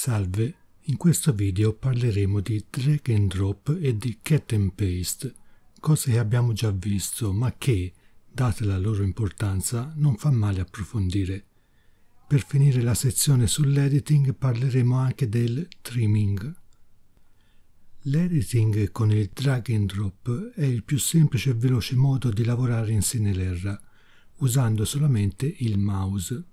Salve, in questo video parleremo di drag and drop e di cut and paste, cose che abbiamo già visto ma che, data la loro importanza, non fa male approfondire. Per finire la sezione sull'editing parleremo anche del trimming. L'editing con il drag and drop è il più semplice e veloce modo di lavorare in Cinelerra, usando solamente il mouse.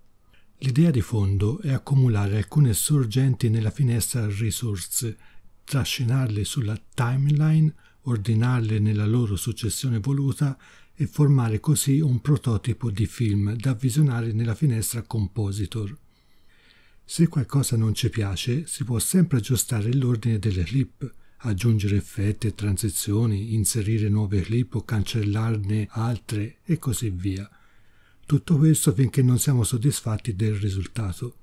L'idea di fondo è accumulare alcune sorgenti nella finestra Resource, trascinarle sulla timeline, ordinarle nella loro successione voluta e formare così un prototipo di film da visionare nella finestra Compositor. Se qualcosa non ci piace, si può sempre aggiustare l'ordine delle clip, aggiungere effetti e transizioni, inserire nuove clip o cancellarne altre e così via. Tutto questo finché non siamo soddisfatti del risultato.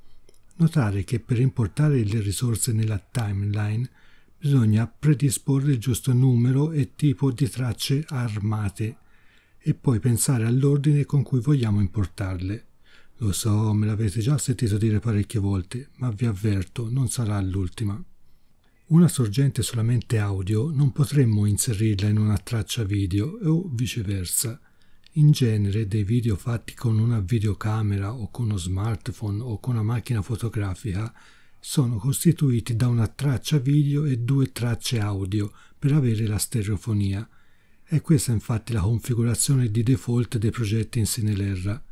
Notare che per importare le risorse nella timeline bisogna predisporre il giusto numero e tipo di tracce armate e poi pensare all'ordine con cui vogliamo importarle. Lo so, me l'avete già sentito dire parecchie volte, ma vi avverto, non sarà l'ultima. Una sorgente solamente audio non potremmo inserirla in una traccia video o viceversa in genere dei video fatti con una videocamera o con uno smartphone o con una macchina fotografica sono costituiti da una traccia video e due tracce audio per avere la stereofonia. È questa infatti la configurazione di default dei progetti in Cinelerra.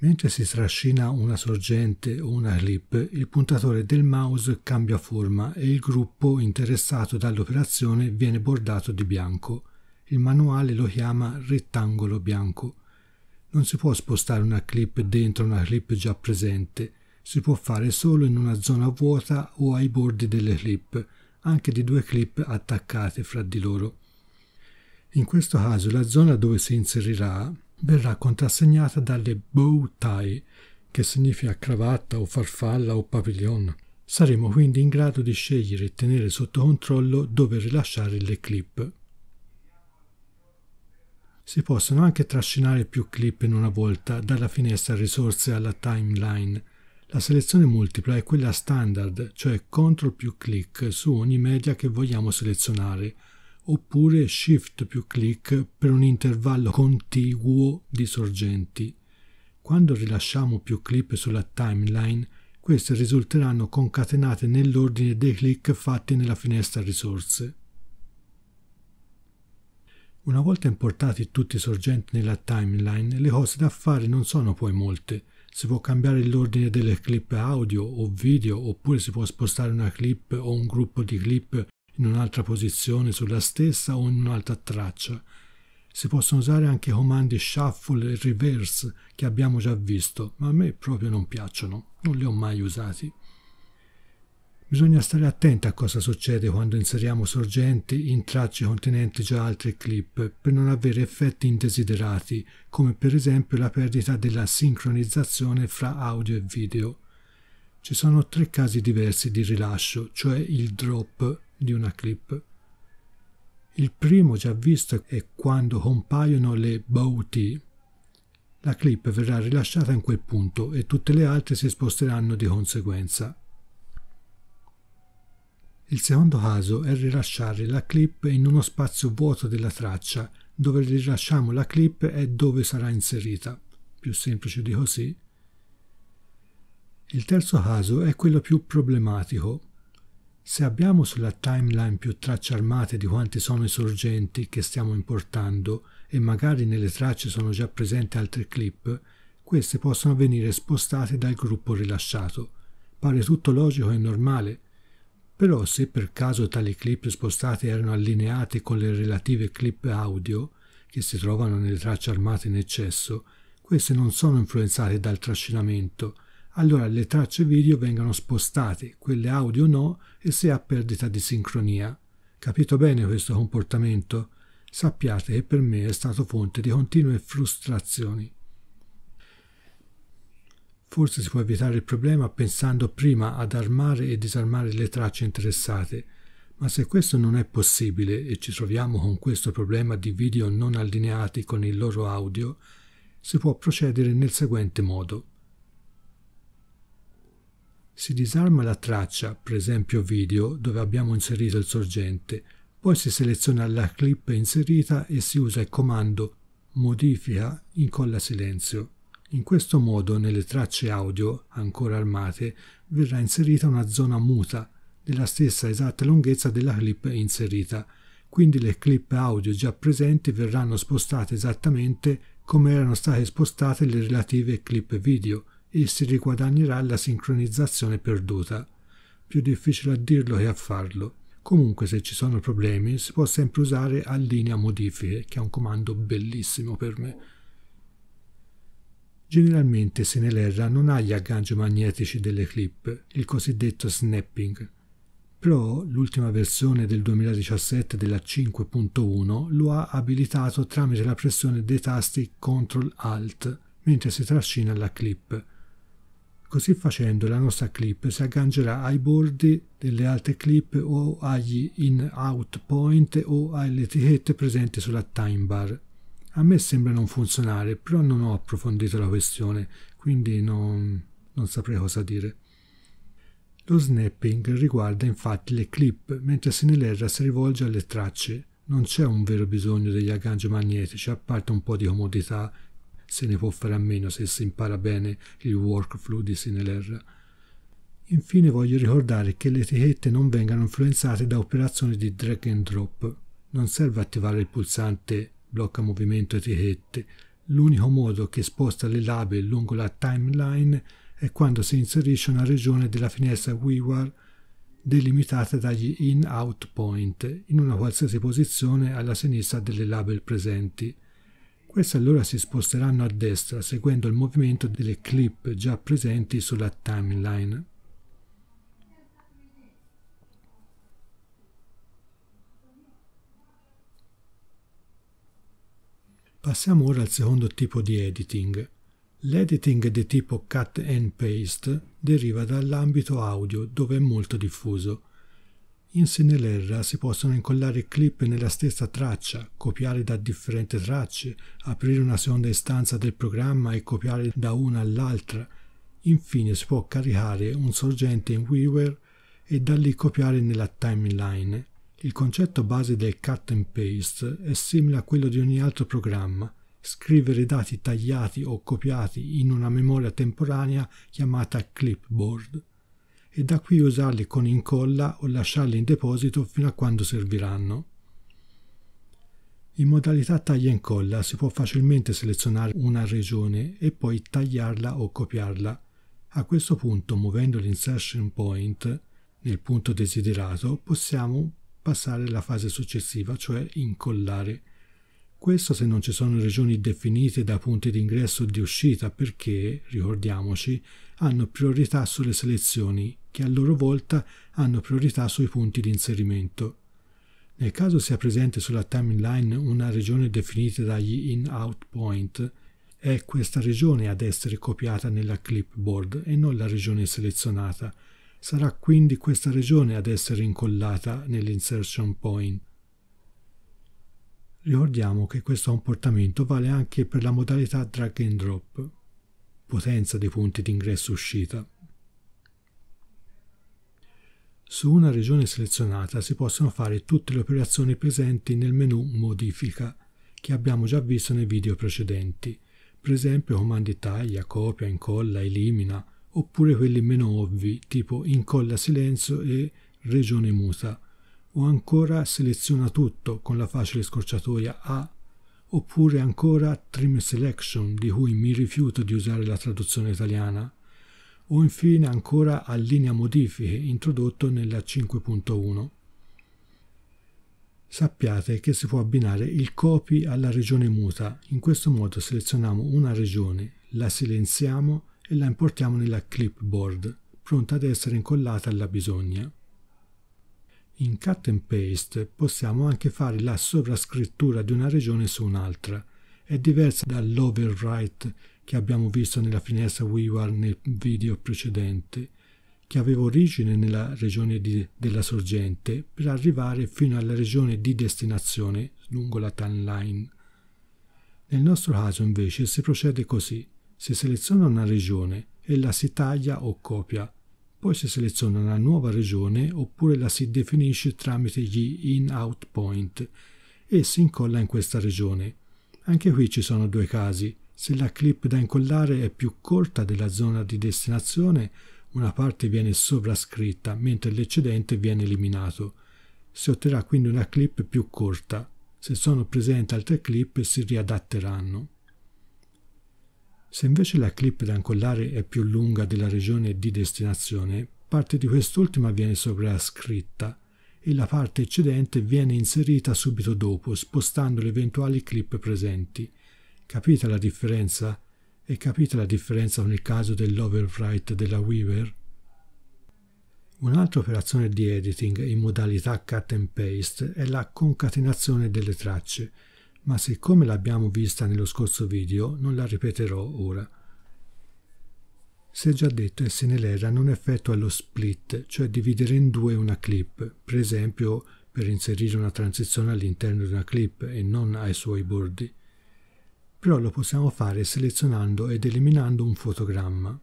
Mentre si trascina una sorgente o una clip, il puntatore del mouse cambia forma e il gruppo interessato dall'operazione viene bordato di bianco. Il manuale lo chiama rettangolo bianco. Non si può spostare una clip dentro una clip già presente, si può fare solo in una zona vuota o ai bordi delle clip, anche di due clip attaccate fra di loro. In questo caso la zona dove si inserirà verrà contrassegnata dalle bow tie, che significa cravatta o farfalla o pavilion. Saremo quindi in grado di scegliere e tenere sotto controllo dove rilasciare le clip. Si possono anche trascinare più clip in una volta dalla finestra risorse alla timeline. La selezione multipla è quella standard, cioè CTRL più clic su ogni media che vogliamo selezionare, oppure SHIFT più clic per un intervallo contiguo di sorgenti. Quando rilasciamo più clip sulla timeline, queste risulteranno concatenate nell'ordine dei clic fatti nella finestra risorse. Una volta importati tutti i sorgenti nella timeline, le cose da fare non sono poi molte. Si può cambiare l'ordine delle clip audio o video, oppure si può spostare una clip o un gruppo di clip in un'altra posizione sulla stessa o in un'altra traccia. Si possono usare anche comandi shuffle e reverse che abbiamo già visto, ma a me proprio non piacciono, non li ho mai usati. Bisogna stare attenti a cosa succede quando inseriamo sorgenti in tracce contenenti già altri clip per non avere effetti indesiderati, come per esempio la perdita della sincronizzazione fra audio e video. Ci sono tre casi diversi di rilascio, cioè il drop di una clip. Il primo già visto è quando compaiono le bauti. La clip verrà rilasciata in quel punto e tutte le altre si sposteranno di conseguenza. Il secondo caso è rilasciare la clip in uno spazio vuoto della traccia, dove rilasciamo la clip e dove sarà inserita. Più semplice di così. Il terzo caso è quello più problematico. Se abbiamo sulla timeline più tracce armate di quanti sono i sorgenti che stiamo importando e magari nelle tracce sono già presenti altre clip, queste possono venire spostate dal gruppo rilasciato. Pare tutto logico e normale, però se per caso tali clip spostate erano allineate con le relative clip audio, che si trovano nelle tracce armate in eccesso, queste non sono influenzate dal trascinamento, allora le tracce video vengono spostate, quelle audio no, e si ha perdita di sincronia. Capito bene questo comportamento? Sappiate che per me è stato fonte di continue frustrazioni. Forse si può evitare il problema pensando prima ad armare e disarmare le tracce interessate, ma se questo non è possibile e ci troviamo con questo problema di video non allineati con il loro audio, si può procedere nel seguente modo. Si disarma la traccia, per esempio video, dove abbiamo inserito il sorgente, poi si seleziona la clip inserita e si usa il comando modifica incolla silenzio. In questo modo nelle tracce audio, ancora armate, verrà inserita una zona muta della stessa esatta lunghezza della clip inserita, quindi le clip audio già presenti verranno spostate esattamente come erano state spostate le relative clip video e si riguadagnerà la sincronizzazione perduta. Più difficile a dirlo che a farlo. Comunque se ci sono problemi si può sempre usare allinea modifiche, che è un comando bellissimo per me. Generalmente se Senelerra non ha gli agganci magnetici delle clip, il cosiddetto snapping. Però l'ultima versione del 2017 della 5.1, lo ha abilitato tramite la pressione dei tasti Ctrl-Alt mentre si trascina la clip. Così facendo la nostra clip si aggancerà ai bordi delle altre clip o agli in-out point o alle etichette presenti sulla time bar. A me sembra non funzionare, però non ho approfondito la questione, quindi non, non saprei cosa dire. Lo snapping riguarda infatti le clip, mentre Sinelera si rivolge alle tracce. Non c'è un vero bisogno degli agganci magnetici, a parte un po' di comodità, se ne può fare a meno se si impara bene il workflow di Sinelera. Infine voglio ricordare che le etichette non vengano influenzate da operazioni di drag and drop. Non serve attivare il pulsante blocca movimento etichette. L'unico modo che sposta le label lungo la timeline è quando si inserisce una regione della finestra WeWar delimitata dagli in-out point in una qualsiasi posizione alla sinistra delle label presenti. Queste allora si sposteranno a destra seguendo il movimento delle clip già presenti sulla timeline. Passiamo ora al secondo tipo di editing. L'editing di tipo cut and paste deriva dall'ambito audio dove è molto diffuso. In CineLR si possono incollare clip nella stessa traccia, copiare da differenti tracce, aprire una seconda istanza del programma e copiare da una all'altra. Infine si può caricare un sorgente in Weaver e da lì copiare nella timeline. Il concetto base del cut and paste è simile a quello di ogni altro programma, scrivere dati tagliati o copiati in una memoria temporanea chiamata clipboard e da qui usarli con incolla o lasciarli in deposito fino a quando serviranno. In modalità taglia e incolla si può facilmente selezionare una regione e poi tagliarla o copiarla. A questo punto, muovendo l'insertion point nel punto desiderato, possiamo passare alla fase successiva, cioè incollare. Questo se non ci sono regioni definite da punti di ingresso o di uscita perché, ricordiamoci, hanno priorità sulle selezioni che a loro volta hanno priorità sui punti di inserimento. Nel caso sia presente sulla timeline una regione definita dagli in-out point, è questa regione ad essere copiata nella clipboard e non la regione selezionata, Sarà quindi questa regione ad essere incollata nell'insertion point. Ricordiamo che questo comportamento vale anche per la modalità drag and drop, potenza dei punti di ingresso-uscita. Su una regione selezionata si possono fare tutte le operazioni presenti nel menu Modifica, che abbiamo già visto nei video precedenti, per esempio comandi taglia, copia, incolla, elimina, oppure quelli meno ovvi, tipo incolla silenzio e regione muta, o ancora seleziona tutto con la facile scorciatoia A, oppure ancora trim selection, di cui mi rifiuto di usare la traduzione italiana, o infine ancora allinea modifiche introdotto nella 5.1. Sappiate che si può abbinare il copy alla regione muta, in questo modo selezioniamo una regione, la silenziamo e la importiamo nella clipboard, pronta ad essere incollata alla bisogna. In Cut and Paste possiamo anche fare la sovrascrittura di una regione su un'altra. È diversa dall'overwrite che abbiamo visto nella finestra WeWar nel video precedente, che aveva origine nella regione di, della sorgente per arrivare fino alla regione di destinazione lungo la timeline. Nel nostro caso invece si procede così. Si seleziona una regione e la si taglia o copia, poi si seleziona una nuova regione oppure la si definisce tramite gli in-out point e si incolla in questa regione. Anche qui ci sono due casi. Se la clip da incollare è più corta della zona di destinazione, una parte viene sovrascritta mentre l'eccedente viene eliminato. Si otterrà quindi una clip più corta. Se sono presenti altre clip si riadatteranno. Se invece la clip da incollare è più lunga della regione di destinazione, parte di quest'ultima viene sovrascritta e la parte eccedente viene inserita subito dopo, spostando le eventuali clip presenti. Capite la differenza? E capite la differenza con il caso dell'overwrite della Weaver? Un'altra operazione di editing in modalità cut and paste è la concatenazione delle tracce, ma siccome l'abbiamo vista nello scorso video non la ripeterò ora. Si è già detto che se nell'era non effettua lo split, cioè dividere in due una clip, per esempio per inserire una transizione all'interno di una clip e non ai suoi bordi. Però lo possiamo fare selezionando ed eliminando un fotogramma.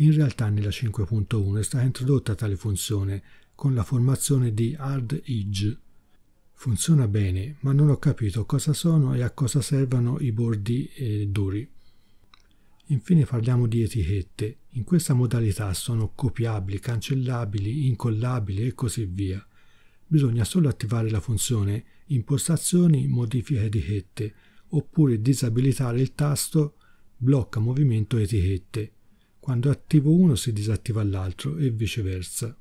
In realtà nella 5.1 è stata introdotta tale funzione con la formazione di hard edge Funziona bene, ma non ho capito cosa sono e a cosa servono i bordi eh, duri. Infine parliamo di etichette. In questa modalità sono copiabili, cancellabili, incollabili e così via. Bisogna solo attivare la funzione Impostazioni modifica etichette oppure disabilitare il tasto Blocca movimento etichette. Quando attivo uno si disattiva l'altro e viceversa.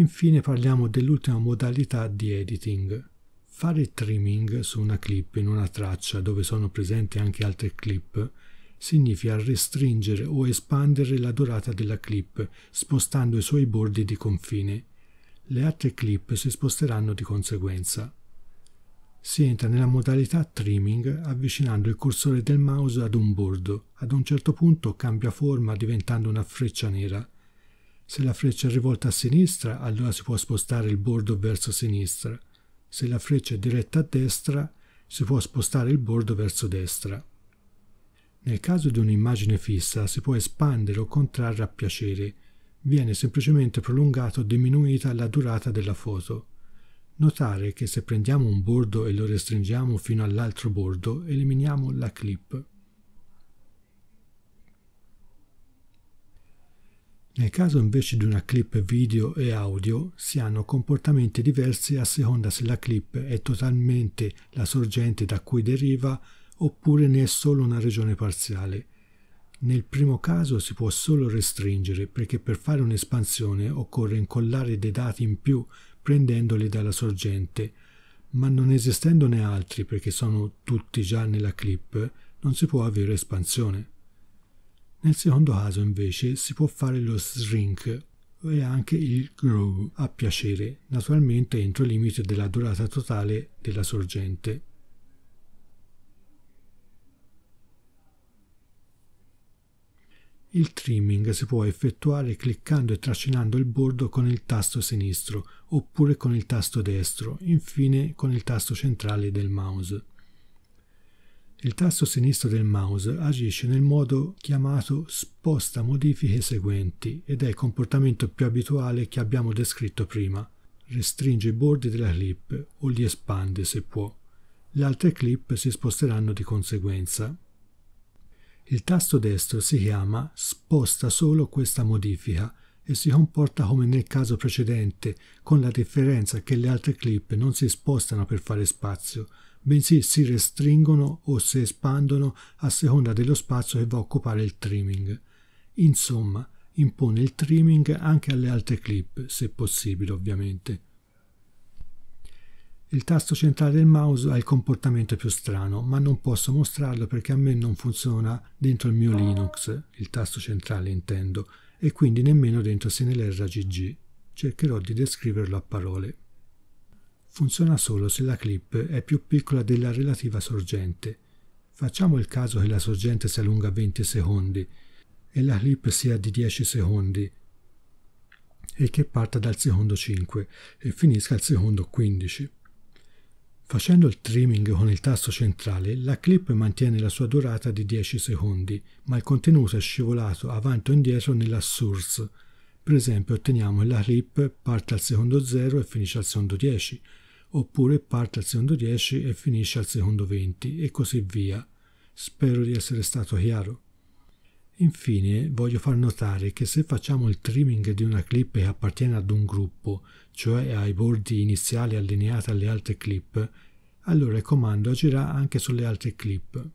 Infine parliamo dell'ultima modalità di editing. Fare trimming su una clip in una traccia dove sono presenti anche altre clip significa restringere o espandere la durata della clip spostando i suoi bordi di confine. Le altre clip si sposteranno di conseguenza. Si entra nella modalità trimming avvicinando il cursore del mouse ad un bordo. Ad un certo punto cambia forma diventando una freccia nera se la freccia è rivolta a sinistra, allora si può spostare il bordo verso sinistra. Se la freccia è diretta a destra, si può spostare il bordo verso destra. Nel caso di un'immagine fissa si può espandere o contrarre a piacere, viene semplicemente prolungata o diminuita la durata della foto. Notare che se prendiamo un bordo e lo restringiamo fino all'altro bordo, eliminiamo la clip. Nel caso invece di una clip video e audio si hanno comportamenti diversi a seconda se la clip è totalmente la sorgente da cui deriva oppure ne è solo una regione parziale. Nel primo caso si può solo restringere perché per fare un'espansione occorre incollare dei dati in più prendendoli dalla sorgente, ma non esistendone altri perché sono tutti già nella clip non si può avere espansione. Nel secondo caso invece si può fare lo shrink e anche il grow a piacere, naturalmente entro il limite della durata totale della sorgente. Il trimming si può effettuare cliccando e trascinando il bordo con il tasto sinistro oppure con il tasto destro, infine con il tasto centrale del mouse. Il tasto sinistro del mouse agisce nel modo chiamato sposta modifiche seguenti ed è il comportamento più abituale che abbiamo descritto prima. Restringe i bordi della clip o li espande se può. Le altre clip si sposteranno di conseguenza. Il tasto destro si chiama sposta solo questa modifica e si comporta come nel caso precedente, con la differenza che le altre clip non si spostano per fare spazio, bensì si restringono o si espandono a seconda dello spazio che va a occupare il trimming. Insomma, impone il trimming anche alle altre clip, se possibile ovviamente. Il tasto centrale del mouse ha il comportamento più strano, ma non posso mostrarlo perché a me non funziona dentro il mio Linux, il tasto centrale intendo, e quindi nemmeno dentro SNLRGG. Cercherò di descriverlo a parole. Funziona solo se la clip è più piccola della relativa sorgente. Facciamo il caso che la sorgente sia lunga 20 secondi e la clip sia di 10 secondi e che parta dal secondo 5 e finisca al secondo 15. Facendo il trimming con il tasto centrale, la clip mantiene la sua durata di 10 secondi, ma il contenuto è scivolato avanti o indietro nella source. Per esempio, otteniamo che la clip parte al secondo 0 e finisce al secondo 10, oppure parte al secondo 10 e finisce al secondo 20 e così via. Spero di essere stato chiaro. Infine voglio far notare che se facciamo il trimming di una clip che appartiene ad un gruppo, cioè ai bordi iniziali allineati alle altre clip, allora il comando agirà anche sulle altre clip.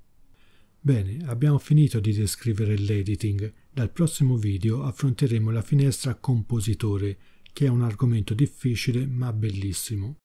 Bene, abbiamo finito di descrivere l'editing. Dal prossimo video affronteremo la finestra compositore, che è un argomento difficile ma bellissimo.